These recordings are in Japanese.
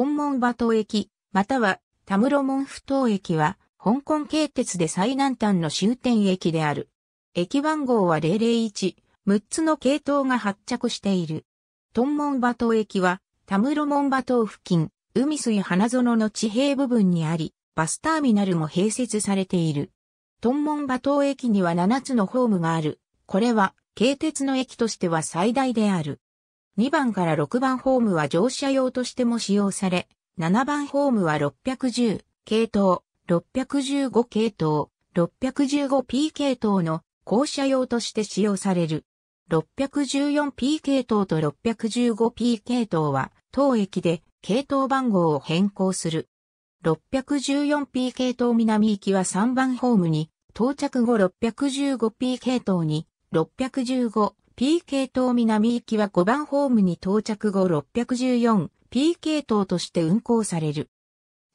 トンモンバ島駅、またはタムロモンフ島駅は、香港系鉄で最南端の終点駅である。駅番号は001、6つの系統が発着している。トンモンバ島駅は、タムロモンバ島付近、海水花園の地平部分にあり、バスターミナルも併設されている。トンモンバ島駅には7つのホームがある。これは、系鉄の駅としては最大である。2番から6番ホームは乗車用としても使用され、7番ホームは610系統、615系統、615P 系統の降車用として使用される。614P 系統と 615P 系統は当駅で系統番号を変更する。614P 系統南行きは3番ホームに、到着後 615P 系統に、615 P 系統南行きは5番ホームに到着後 614P 系統として運行される。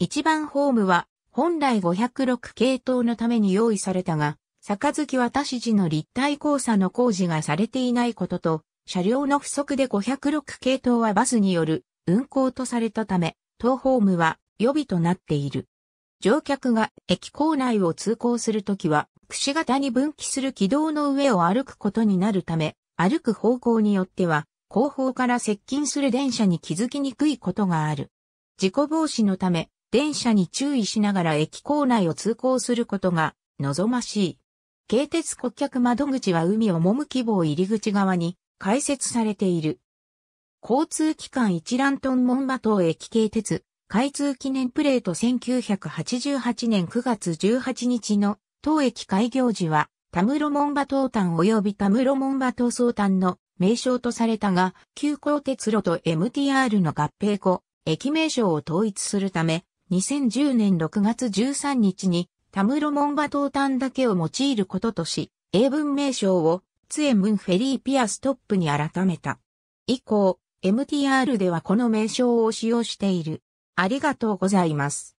1番ホームは本来506系統のために用意されたが、坂は田市時の立体交差の工事がされていないことと、車両の不足で506系統はバスによる運行とされたため、当ホームは予備となっている。乗客が駅構内を通行するときは、くし形に分岐する軌道の上を歩くことになるため、歩く方向によっては、後方から接近する電車に気づきにくいことがある。事故防止のため、電車に注意しながら駅構内を通行することが望ましい。軽鉄顧客窓口は海をもむ希望入り口側に開設されている。交通機関一覧トンモンバ島駅軽鉄、開通記念プレート1988年9月18日の当駅開業時はタムロモンバ東端及びタムロモンバ東総端の名称とされたが、急行鉄路と MTR の合併後、駅名称を統一するため、2010年6月13日に、タムロモンバ東端だけを用いることとし、英文名称を、ツエムンフェリーピアストップに改めた。以降、MTR ではこの名称を使用している。ありがとうございます。